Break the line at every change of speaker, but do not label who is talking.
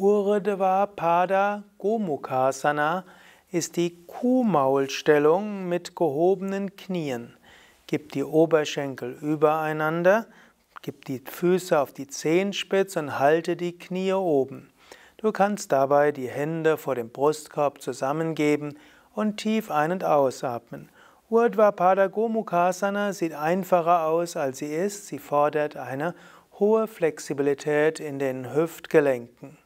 Urdhva Pada Gomukhasana ist die Kuhmaulstellung mit gehobenen Knien. Gib die Oberschenkel übereinander, gib die Füße auf die Zehenspitze und halte die Knie oben. Du kannst dabei die Hände vor dem Brustkorb zusammengeben und tief ein- und ausatmen. Urdhva Pada Gomukhasana sieht einfacher aus, als sie ist. Sie fordert eine hohe Flexibilität in den Hüftgelenken.